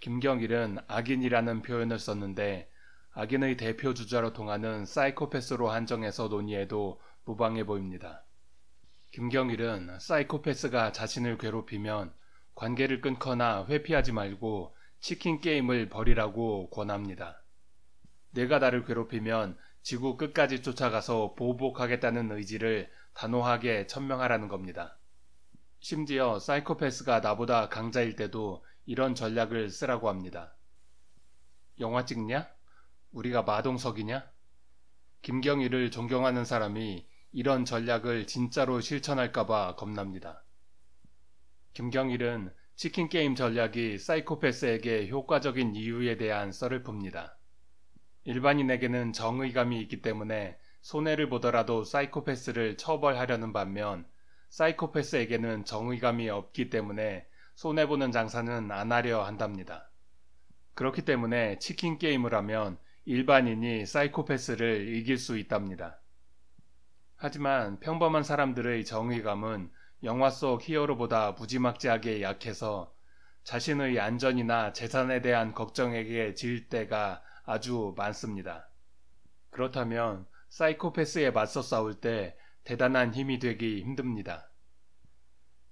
김경일은 악인이라는 표현을 썼는데 악인의 대표 주자로 통하는 사이코패스로 한정해서 논의해도 무방해 보입니다. 김경일은 사이코패스가 자신을 괴롭히면 관계를 끊거나 회피하지 말고 치킨 게임을 벌이라고 권합니다. 내가 나를 괴롭히면 지구 끝까지 쫓아가서 보복하겠다는 의지를 단호하게 천명하라는 겁니다. 심지어 사이코패스가 나보다 강자일 때도 이런 전략을 쓰라고 합니다. 영화 찍냐? 우리가 마동석이냐? 김경희를 존경하는 사람이 이런 전략을 진짜로 실천할까봐 겁납니다. 김경일은 치킨게임 전략이 사이코패스에게 효과적인 이유에 대한 썰을 풉니다. 일반인에게는 정의감이 있기 때문에 손해를 보더라도 사이코패스를 처벌하려는 반면 사이코패스에게는 정의감이 없기 때문에 손해보는 장사는 안 하려 한답니다. 그렇기 때문에 치킨 게임을 하면 일반인이 사이코패스를 이길 수 있답니다. 하지만 평범한 사람들의 정의감은 영화 속 히어로보다 무지막지하게 약해서 자신의 안전이나 재산에 대한 걱정에게 질 때가 아주 많습니다. 그렇다면 사이코패스에 맞서 싸울 때 대단한 힘이 되기 힘듭니다.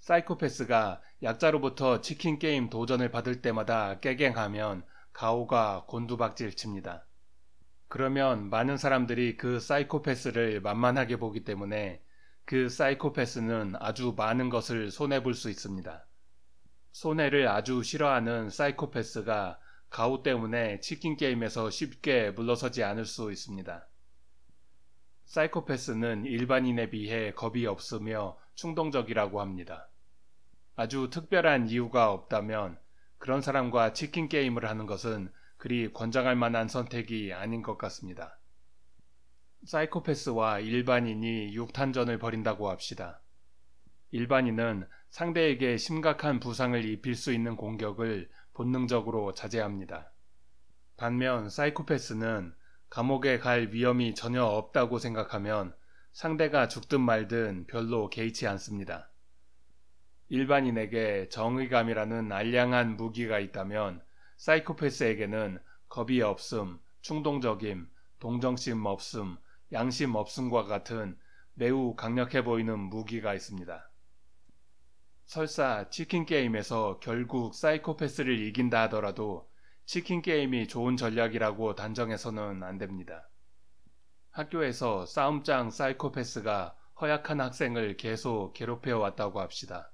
사이코패스가 약자로부터 치킨 게임 도전을 받을 때마다 깨갱하면 가오가 곤두박질 칩니다. 그러면 많은 사람들이 그 사이코패스를 만만하게 보기 때문에 그 사이코패스는 아주 많은 것을 손해볼 수 있습니다. 손해를 아주 싫어하는 사이코패스가 가오 때문에 치킨 게임에서 쉽게 물러서지 않을 수 있습니다. 사이코패스는 일반인에 비해 겁이 없으며 충동적이라고 합니다. 아주 특별한 이유가 없다면 그런 사람과 치킨 게임을 하는 것은 그리 권장할 만한 선택이 아닌 것 같습니다. 사이코패스와 일반인이 육탄전을 벌인다고 합시다. 일반인은 상대에게 심각한 부상을 입힐 수 있는 공격을 본능적으로 자제합니다. 반면 사이코패스는 감옥에 갈 위험이 전혀 없다고 생각하면 상대가 죽든 말든 별로 개의치 않습니다. 일반인에게 정의감이라는 알량한 무기가 있다면 사이코패스에게는 겁이 없음, 충동적임, 동정심 없음, 양심 없음과 같은 매우 강력해 보이는 무기가 있습니다. 설사 치킨 게임에서 결국 사이코패스를 이긴다 하더라도 치킨 게임이 좋은 전략이라고 단정해서는 안 됩니다. 학교에서 싸움장 사이코패스가 허약한 학생을 계속 괴롭혀 왔다고 합시다.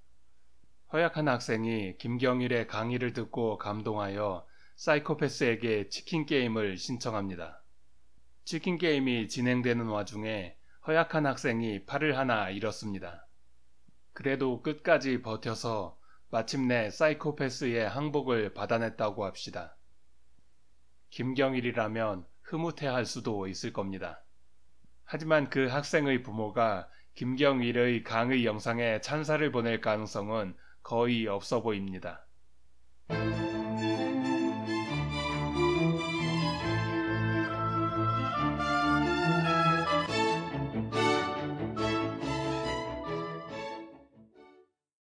허약한 학생이 김경일의 강의를 듣고 감동하여 사이코패스에게 치킨게임을 신청합니다. 치킨게임이 진행되는 와중에 허약한 학생이 팔을 하나 잃었습니다. 그래도 끝까지 버텨서 마침내 사이코패스의 항복을 받아냈다고 합시다. 김경일이라면 흐뭇해할 수도 있을 겁니다. 하지만 그 학생의 부모가 김경일의 강의 영상에 찬사를 보낼 가능성은 거의 없어 보입니다.